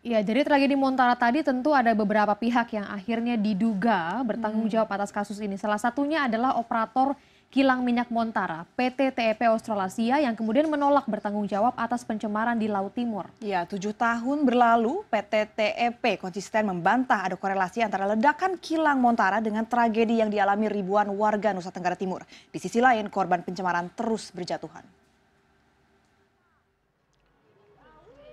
Ya, jadi tragedi Montara tadi tentu ada beberapa pihak yang akhirnya diduga bertanggung hmm. jawab atas kasus ini. Salah satunya adalah operator kilang minyak Montara, PT TEP Australasia yang kemudian menolak bertanggung jawab atas pencemaran di Laut Timur. Ya, tujuh tahun berlalu PT TEP konsisten membantah ada korelasi antara ledakan kilang Montara dengan tragedi yang dialami ribuan warga Nusa Tenggara Timur. Di sisi lain, korban pencemaran terus berjatuhan.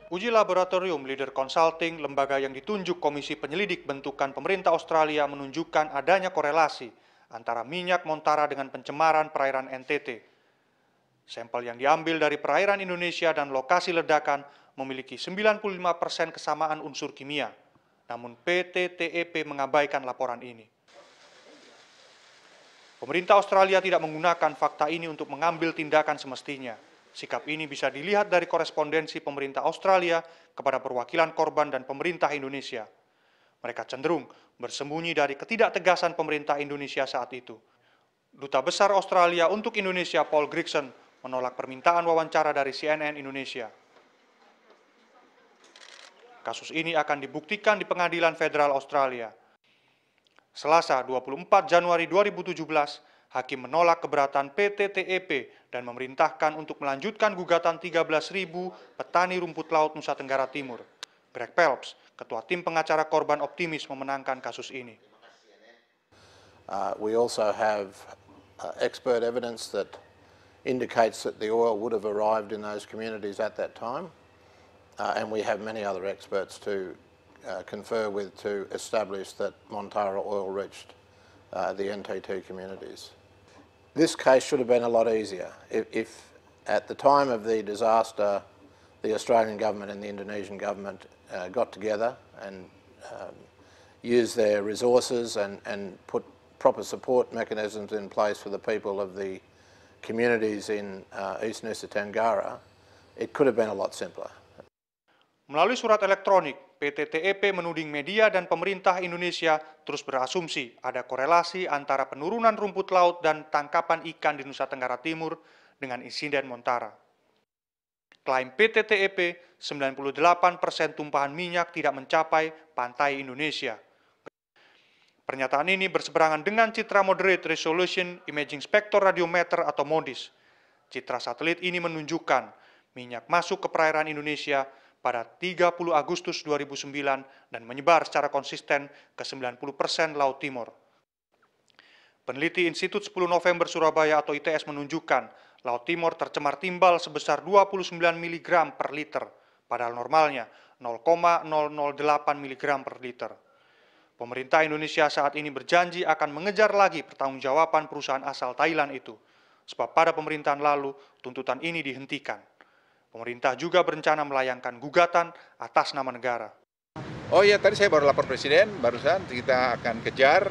uji laboratorium leader consulting lembaga yang ditunjuk komisi penyelidik bentukan pemerintah australia menunjukkan adanya korelasi antara minyak Montara dengan pencemaran perairan NTT. Sampel yang diambil dari perairan Indonesia dan lokasi ledakan memiliki 95 persen kesamaan unsur kimia, namun PT TEP mengabaikan laporan ini. Pemerintah Australia tidak menggunakan fakta ini untuk mengambil tindakan semestinya sikap ini bisa dilihat dari korespondensi pemerintah australia kepada perwakilan korban dan pemerintah indonesia mereka cenderung bersembunyi dari ketidaktegasan pemerintah Indonesia saat itu. Duta Besar Australia untuk Indonesia Paul Grigson menolak permintaan wawancara dari CNN Indonesia. Kasus ini akan dibuktikan di Pengadilan Federal Australia. Selasa 24 Januari 2017, hakim menolak keberatan pt tep dan memerintahkan untuk melanjutkan gugatan 13.000 petani rumput laut nusa tenggara timur greg Phelps, ketua tim pengacara korban optimis memenangkan kasus ini uh, we also have uh, expert evidence that indicates that the oil would have arrived in those communities at that time. Uh, and we have many other experts to uh, confer with to establish that Montara oil reached uh, the NTT communities. This case should have been a lot easier. If, if at the time of the disaster, the Australian government and the Indonesian government uh, got together and um, used their resources and, and put proper support mechanisms in place for the people of the communities in uh, East Nusa Tenggara, it could have been a lot simpler. Melalui surat elektronik pt tep menuding media dan pemerintah indonesia terus berasumsi ada korelasi antara penurunan rumput laut dan tangkapan ikan di nusa tenggara timur dengan insiden montara klaim pt tep 98 persen tumpahan minyak tidak mencapai pantai Indonesia. Pernyataan ini berseberangan dengan citra Moderate Resolution Imaging Spectroradiometer Radiometer atau MODIS. Citra satelit ini menunjukkan minyak masuk ke perairan Indonesia pada tiga puluh agustus dua ribu sembilan dan menyebar secara konsisten ke sembilan puluh persen laut timur. Peneliti Institut 10 November Surabaya atau ITS menunjukkan Laut Timur tercemar timbal sebesar 29 mg per liter, padahal normalnya 0,008 mg per liter. Pemerintah Indonesia saat ini berjanji akan mengejar lagi pertanggungjawaban perusahaan asal Thailand itu, sebab pada pemerintahan lalu tuntutan ini dihentikan pemerintah juga berencana melayangkan gugatan atas nama negara. Oh iya, tadi saya baru lapor Presiden, barusan kita akan kejar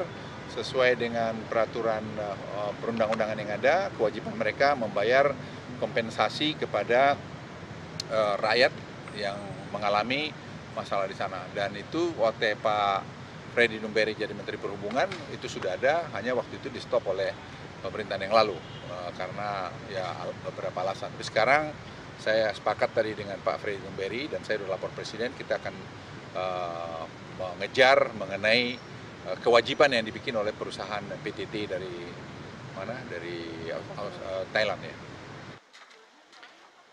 sesuai dengan peraturan eh, perundang-undangan yang ada, kewajiban mereka membayar kompensasi kepada uh, rakyat yang mengalami masalah di sana. Dan itu waktu Pak Freddy Numberi jadi Menteri Perhubungan itu sudah ada, hanya waktu itu di stop oleh pemerintahan yang lalu uh, karena ya beberapa alasan. Tapi sekarang saya sepakat tadi dengan Pak Freddy Numberi dan saya sudah lapor Presiden kita akan uh, mengejar mengenai uh, kewajiban yang dibikin oleh perusahaan PTT dari mana dari uh, Thailand ya.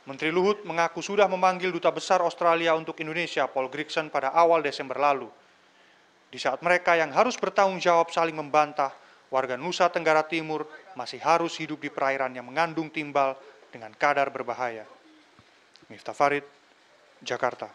Menteri Luhut mengaku sudah memanggil duta besar Australia untuk Indonesia Paul Grigson pada awal Desember lalu. Di saat mereka yang harus bertanggung jawab saling membantah, warga Nusa Tenggara Timur masih harus hidup di perairan yang mengandung timbal dengan kadar berbahaya. Miftah Farid, Jakarta.